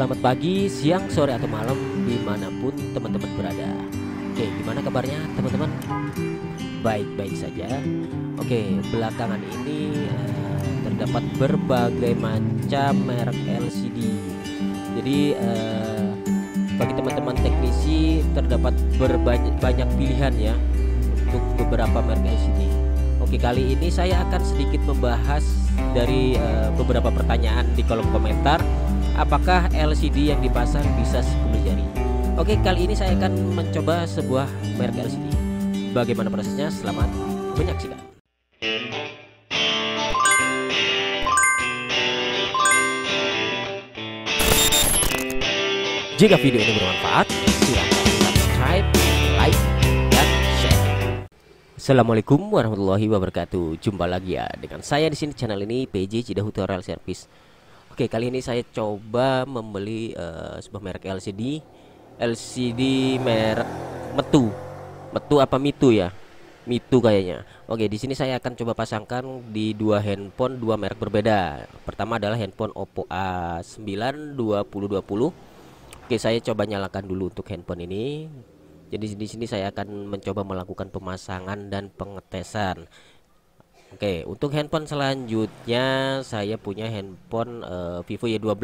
Selamat pagi, siang, sore, atau malam dimanapun teman-teman berada Oke, gimana kabarnya teman-teman? Baik-baik saja Oke, belakangan ini uh, terdapat berbagai macam merek LCD Jadi uh, bagi teman-teman teknisi terdapat berbanyak banyak pilihan ya Untuk beberapa merek LCD Oke, kali ini saya akan sedikit membahas dari uh, beberapa pertanyaan di kolom komentar apakah LCD yang dipasang bisa sepuluh jari Oke kali ini saya akan mencoba sebuah merek LCD Bagaimana prosesnya selamat menyaksikan Jika video ini bermanfaat silahkan subscribe, like, dan share Assalamualaikum warahmatullahi wabarakatuh Jumpa lagi ya dengan saya di sini channel ini PJ Cidahu Tutorial Service Oke, kali ini saya coba membeli uh, sebuah merek LCD. LCD merek Metu. Metu apa Mitu ya? Mitu kayaknya. Oke, di sini saya akan coba pasangkan di dua handphone dua merek berbeda. Pertama adalah handphone Oppo A9 2020. Oke, saya coba nyalakan dulu untuk handphone ini. Jadi di sini saya akan mencoba melakukan pemasangan dan pengetesan. Oke, untuk handphone selanjutnya saya punya handphone uh, Vivo Y12.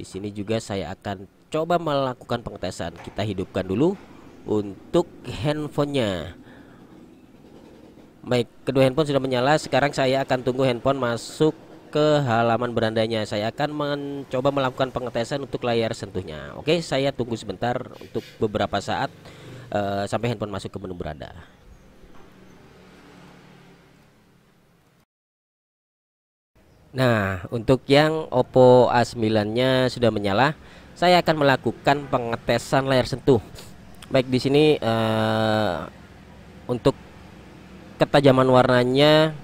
Di sini juga saya akan coba melakukan pengetesan. Kita hidupkan dulu untuk handphonenya. Baik, kedua handphone sudah menyala. Sekarang saya akan tunggu handphone masuk ke halaman berandanya. Saya akan mencoba melakukan pengetesan untuk layar sentuhnya. Oke, saya tunggu sebentar untuk beberapa saat uh, sampai handphone masuk ke menu beranda. Nah, untuk yang Oppo A9-nya sudah menyala, saya akan melakukan pengetesan layar sentuh. Baik di sini uh, untuk ketajaman warnanya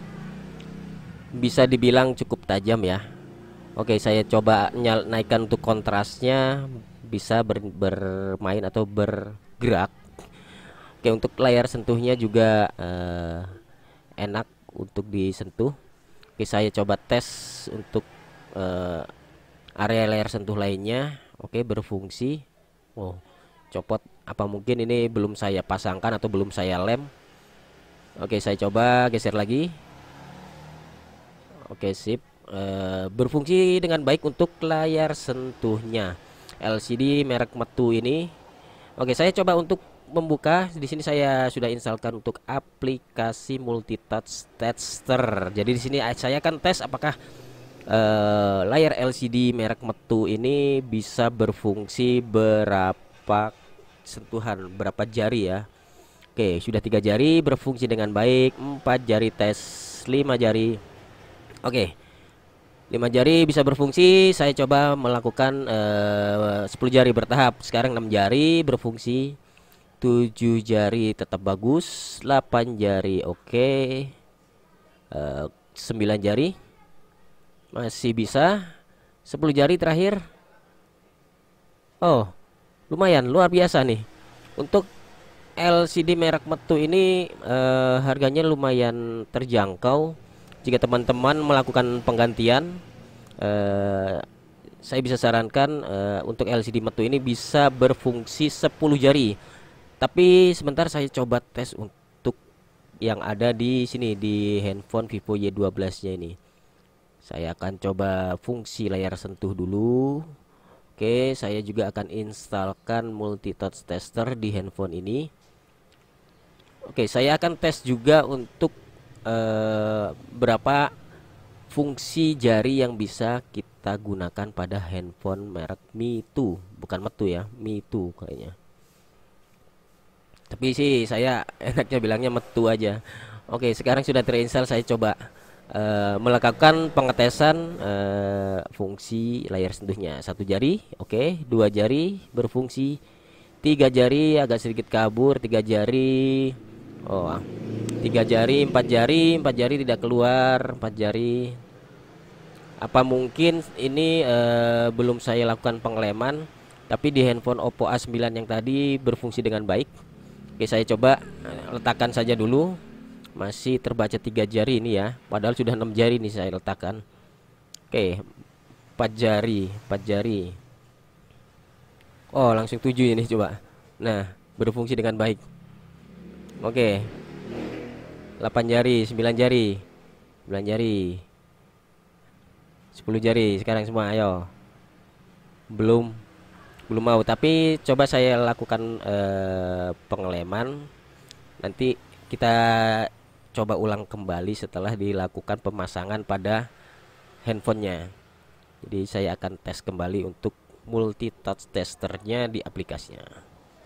bisa dibilang cukup tajam ya. Oke, saya coba naikkan untuk kontrasnya bisa ber bermain atau bergerak. Oke, untuk layar sentuhnya juga uh, enak untuk disentuh. Oke, saya coba tes untuk uh, area layar sentuh lainnya. Oke, berfungsi. Oh, copot. Apa mungkin ini belum saya pasangkan atau belum saya lem? Oke, saya coba geser lagi. Oke, sip. Uh, berfungsi dengan baik untuk layar sentuhnya. LCD merek Metu ini. Oke, saya coba untuk membuka di sini saya sudah instalkan untuk aplikasi multitouch tester. Jadi di sini saya akan tes apakah uh, layar LCD merek Metu ini bisa berfungsi berapa sentuhan, berapa jari ya. Oke, sudah tiga jari berfungsi dengan baik, empat jari tes, lima jari. Oke. lima jari bisa berfungsi. Saya coba melakukan eh, uh, 10 jari bertahap. Sekarang enam jari berfungsi. 7 jari tetap bagus 8 jari oke okay. uh, 9 jari masih bisa 10 jari terakhir Oh lumayan luar biasa nih untuk LCD merek metu ini uh, harganya lumayan terjangkau jika teman-teman melakukan penggantian uh, saya bisa sarankan uh, untuk LCD metu ini bisa berfungsi 10 jari tapi sebentar saya coba tes untuk yang ada di sini di handphone Vivo Y12-nya ini. Saya akan coba fungsi layar sentuh dulu. Oke, saya juga akan installkan touch tester di handphone ini. Oke, saya akan tes juga untuk eh, berapa fungsi jari yang bisa kita gunakan pada handphone merek Mi 2, bukan Metu ya, Mi 2 kayaknya tapi sih saya enaknya bilangnya metu aja oke sekarang sudah terinstall saya coba uh, melakukan pengetesan uh, fungsi layar sentuhnya satu jari oke okay. dua jari berfungsi tiga jari agak sedikit kabur tiga jari oh ah, tiga jari empat jari empat jari tidak keluar empat jari apa mungkin ini uh, belum saya lakukan pengeleman tapi di handphone Oppo A9 yang tadi berfungsi dengan baik Oke saya coba eh, letakkan saja dulu masih terbaca tiga jari ini ya padahal sudah enam jari nih saya letakkan Oke empat jari empat jari Oh langsung tujuh ini coba Nah berfungsi dengan baik Oke 8 jari sembilan jari 9 jari 10 jari sekarang semua ayo belum belum mau tapi coba saya lakukan eh, pengeleman nanti kita coba ulang kembali setelah dilakukan pemasangan pada handphonenya jadi saya akan tes kembali untuk multi touch testernya di aplikasinya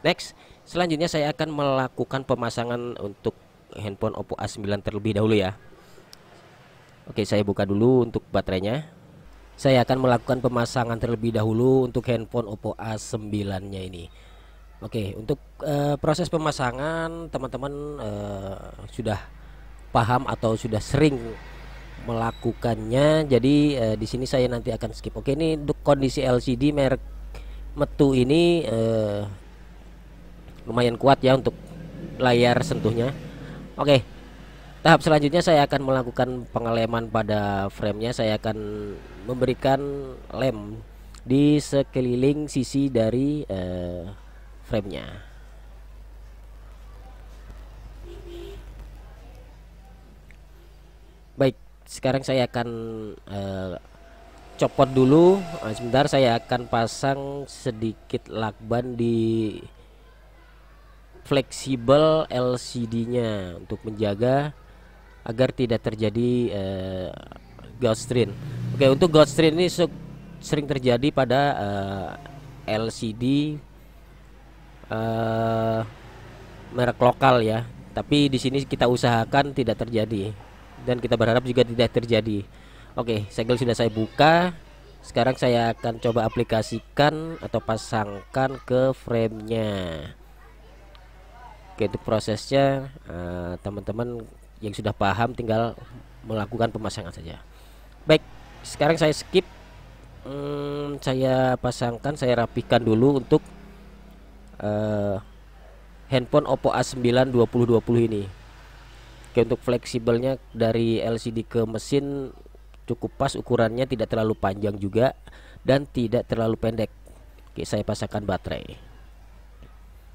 next selanjutnya saya akan melakukan pemasangan untuk handphone Oppo A9 terlebih dahulu ya Oke saya buka dulu untuk baterainya saya akan melakukan pemasangan terlebih dahulu untuk handphone Oppo A9-nya ini. Oke, untuk uh, proses pemasangan teman-teman uh, sudah paham atau sudah sering melakukannya. Jadi uh, di sini saya nanti akan skip. Oke, ini untuk kondisi LCD merek Metu ini uh, lumayan kuat ya untuk layar sentuhnya. Oke. Tahap selanjutnya saya akan melakukan pengeleman pada framenya. Saya akan memberikan lem di sekeliling sisi dari uh, framenya. Baik, sekarang saya akan uh, copot dulu. Nah, sebentar saya akan pasang sedikit lakban di fleksibel LCD-nya untuk menjaga agar tidak terjadi uh, gauss Oke, untuk God Street ini sering terjadi pada uh, eh, LCD uh, eh, merek lokal ya. Tapi di sini kita usahakan tidak terjadi dan kita berharap juga tidak terjadi. Oke, segel sudah saya buka. Sekarang saya akan coba aplikasikan atau pasangkan ke framenya. Oke, untuk prosesnya eh, teman-teman uh, teman -teman yang sudah paham tinggal melakukan pemasangan saja. Baik, sekarang saya skip hmm, saya pasangkan saya rapikan dulu untuk uh, handphone Oppo A9 2020 ini Oke untuk fleksibelnya dari LCD ke mesin cukup pas ukurannya tidak terlalu panjang juga dan tidak terlalu pendek Oke saya pasangkan baterai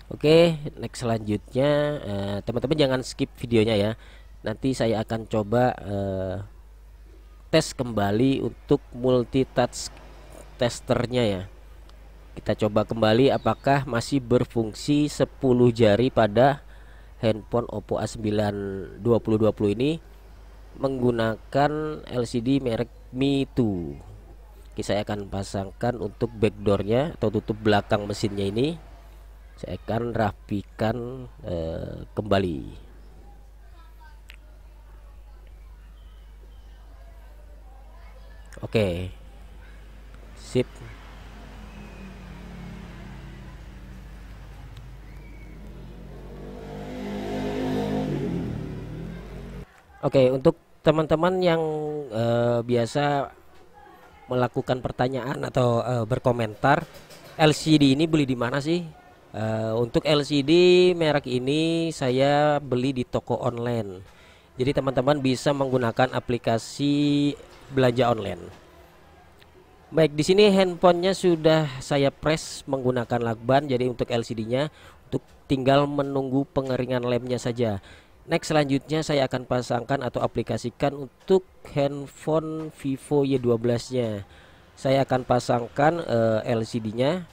Oke next selanjutnya eh, teman-teman uh, jangan skip videonya ya nanti saya akan coba uh, tes kembali untuk multitask testernya ya kita coba kembali apakah masih berfungsi 10 jari pada handphone Oppo A9 2020 ini menggunakan LCD merek Mi 2 Oke, saya akan pasangkan untuk backdoornya atau tutup belakang mesinnya ini saya akan rapikan eh, kembali oke okay. sip Oke, okay, untuk teman-teman yang uh, biasa melakukan pertanyaan atau uh, berkomentar, LCD ini beli di mana sih? Uh, untuk LCD merek ini saya beli di toko online jadi teman-teman bisa menggunakan aplikasi belanja online. Baik, di sini handphonenya sudah saya press menggunakan lakban jadi untuk LCD-nya untuk tinggal menunggu pengeringan lemnya saja. Next selanjutnya saya akan pasangkan atau aplikasikan untuk handphone Vivo Y12-nya. Saya akan pasangkan uh, eh, LCD-nya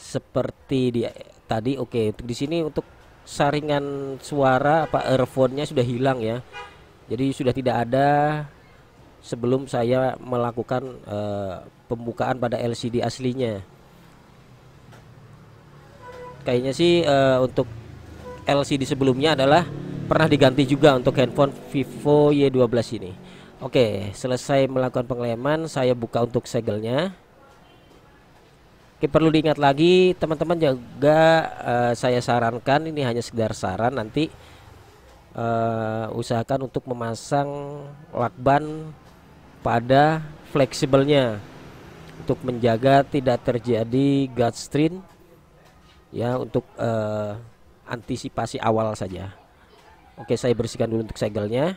seperti di tadi. Oke, okay, untuk di sini untuk saringan suara apa earphone-nya sudah hilang ya. Jadi sudah tidak ada sebelum saya melakukan uh, pembukaan pada LCD aslinya. Kayaknya sih uh, untuk LCD sebelumnya adalah pernah diganti juga untuk handphone Vivo Y12 ini. Oke, selesai melakukan pengeleman, saya buka untuk segelnya perlu diingat lagi teman-teman juga uh, eh, saya sarankan ini hanya sekedar saran nanti uh, usahakan untuk memasang lakban pada fleksibelnya untuk menjaga tidak terjadi strain ya untuk uh, antisipasi awal saja. Oke, saya bersihkan dulu untuk segelnya.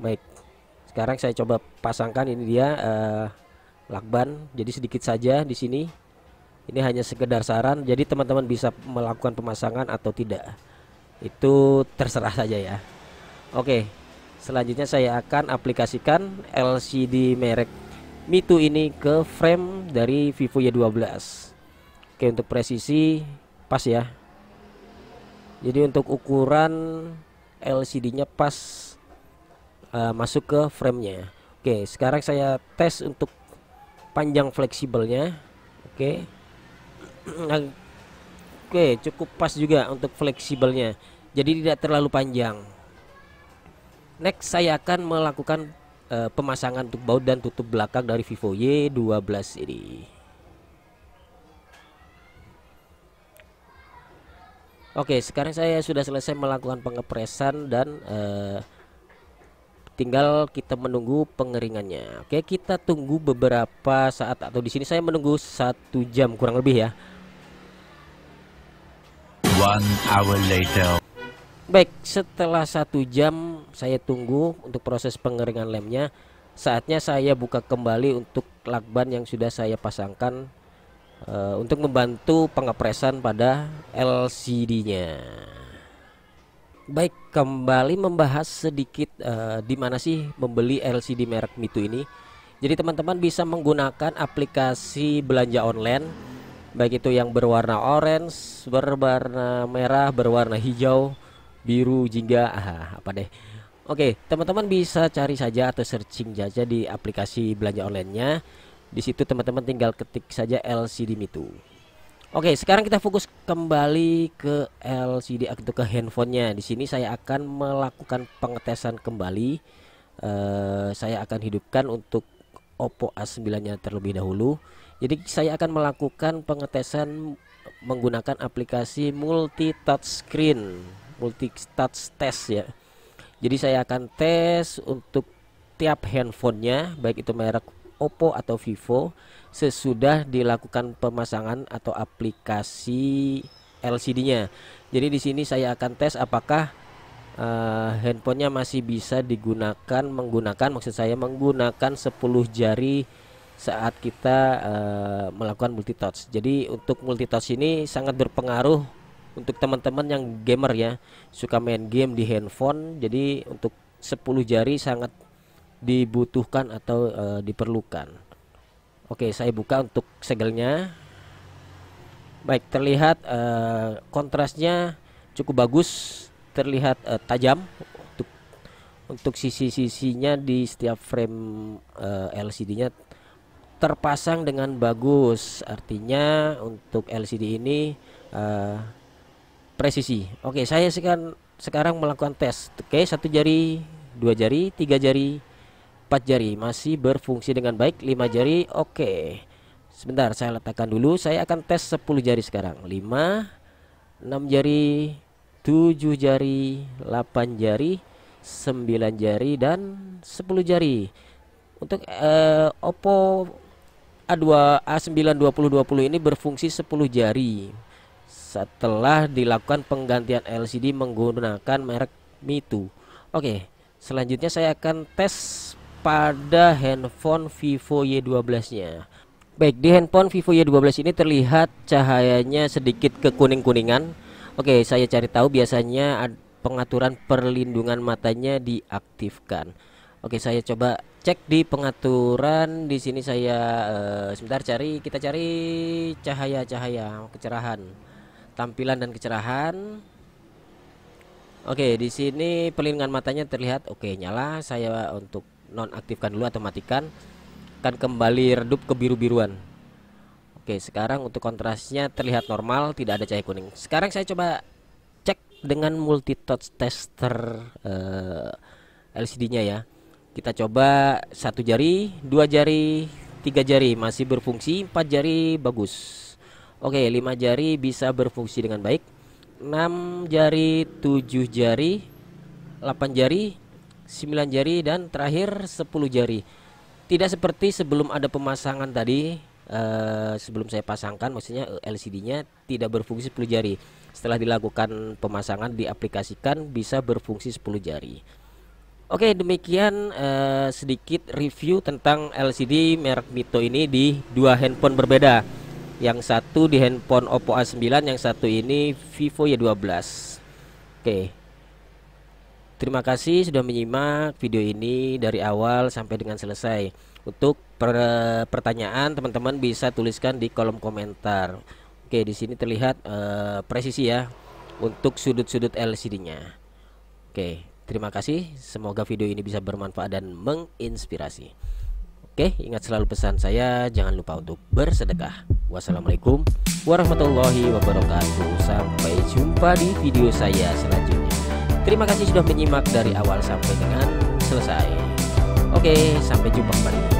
Baik. Sekarang saya coba pasangkan ini dia uh, lakban. Jadi sedikit saja di sini. Ini hanya sekedar saran. Jadi teman-teman bisa melakukan pemasangan atau tidak. Itu terserah saja ya. Oke. Selanjutnya saya akan aplikasikan LCD merek Mitu ini ke frame dari Vivo Y12. Oke, untuk presisi pas ya. Jadi untuk ukuran LCD-nya pas uh, masuk ke framenya. Oke, sekarang saya tes untuk panjang fleksibelnya oke okay. oke okay, cukup pas juga untuk fleksibelnya jadi tidak terlalu panjang next saya akan melakukan uh, pemasangan untuk baut dan tutup belakang dari Vivo Y12 ini Oke, sekarang saya sudah selesai melakukan pengepresan dan uh, tinggal kita menunggu pengeringannya oke kita tunggu beberapa saat atau di sini saya menunggu satu jam kurang lebih ya One hour later. baik setelah satu jam saya tunggu untuk proses pengeringan lemnya saatnya saya buka kembali untuk lakban yang sudah saya pasangkan uh, untuk membantu pengepresan pada LCD nya baik kembali membahas sedikit uh, di mana sih membeli LCD merek Mitu ini. Jadi teman-teman bisa menggunakan aplikasi belanja online baik itu yang berwarna orange, berwarna merah, berwarna hijau, biru, jingga, ah, apa deh. Oke, teman-teman bisa cari saja atau searching saja di aplikasi belanja online-nya. Di situ teman-teman tinggal ketik saja LCD Mitu. Oke, sekarang kita fokus kembali ke LCD atau ke handphonenya. Di sini saya akan melakukan pengetesan kembali. Uh, saya akan hidupkan untuk Oppo A9-nya terlebih dahulu. Jadi saya akan melakukan pengetesan menggunakan aplikasi multi touch screen, multi touch test ya. Jadi saya akan tes untuk tiap handphonenya, baik itu merek Oppo atau Vivo sesudah dilakukan pemasangan atau aplikasi LCD-nya. Jadi di sini saya akan tes apakah uh, handphonenya masih bisa digunakan menggunakan maksud saya menggunakan 10 jari saat kita uh, melakukan multitouch. Jadi untuk multitouch ini sangat berpengaruh untuk teman-teman yang gamer ya, suka main game di handphone. Jadi untuk 10 jari sangat dibutuhkan atau e, diperlukan. Oke, saya buka untuk segelnya. Baik, terlihat e, kontrasnya cukup bagus, terlihat e, tajam untuk untuk sisi-sisinya di setiap frame e, LCD-nya terpasang dengan bagus. Artinya untuk LCD ini e, presisi. Oke, saya sekarang sekarang melakukan tes. Oke, satu jari, dua jari, tiga jari, 4 jari masih berfungsi dengan baik 5 jari oke okay. sebentar saya letakkan dulu saya akan tes 10 jari sekarang 5 6 jari 7 jari 8 jari 9 jari dan 10 jari untuk eh, Oppo A2 A9 2020 ini berfungsi 10 jari setelah dilakukan penggantian LCD menggunakan merek Mitu oke okay. selanjutnya saya akan tes pada handphone Vivo Y12 nya Baik di handphone Vivo Y12 ini terlihat cahayanya sedikit kekuning-kuningan Oke saya cari tahu biasanya pengaturan perlindungan matanya diaktifkan Oke saya coba cek di pengaturan di sini saya uh, sebentar cari kita cari cahaya-cahaya kecerahan tampilan dan kecerahan Oke di sini perlindungan matanya terlihat oke nyala saya untuk nonaktifkan dulu atau matikan akan kembali redup ke biru biruan Oke sekarang untuk kontrasnya terlihat normal tidak ada cahaya kuning sekarang saya coba cek dengan multitouch tester uh, eh, LCD nya ya kita coba satu jari dua jari tiga jari masih berfungsi empat jari bagus Oke lima jari bisa berfungsi dengan baik enam jari tujuh jari 8 jari 9 jari dan terakhir 10 jari tidak seperti sebelum ada pemasangan tadi eh, sebelum saya pasangkan maksudnya eh, LCD-nya tidak berfungsi 10 jari setelah dilakukan pemasangan diaplikasikan bisa berfungsi 10 jari Oke demikian eh, sedikit review tentang LCD merek Mito ini di dua handphone berbeda yang satu di handphone Oppo A9 yang satu ini Vivo Y12 Oke Terima kasih sudah menyimak video ini dari awal sampai dengan selesai. Untuk per pertanyaan teman-teman bisa tuliskan di kolom komentar. Oke, di sini terlihat uh, presisi ya untuk sudut-sudut LCD-nya. Oke, terima kasih. Semoga video ini bisa bermanfaat dan menginspirasi. Oke, ingat selalu pesan saya, jangan lupa untuk bersedekah. Wassalamualaikum warahmatullahi wabarakatuh. Sampai jumpa di video saya selanjutnya. Terima kasih sudah menyimak dari awal sampai dengan selesai. Oke, sampai jumpa kembali.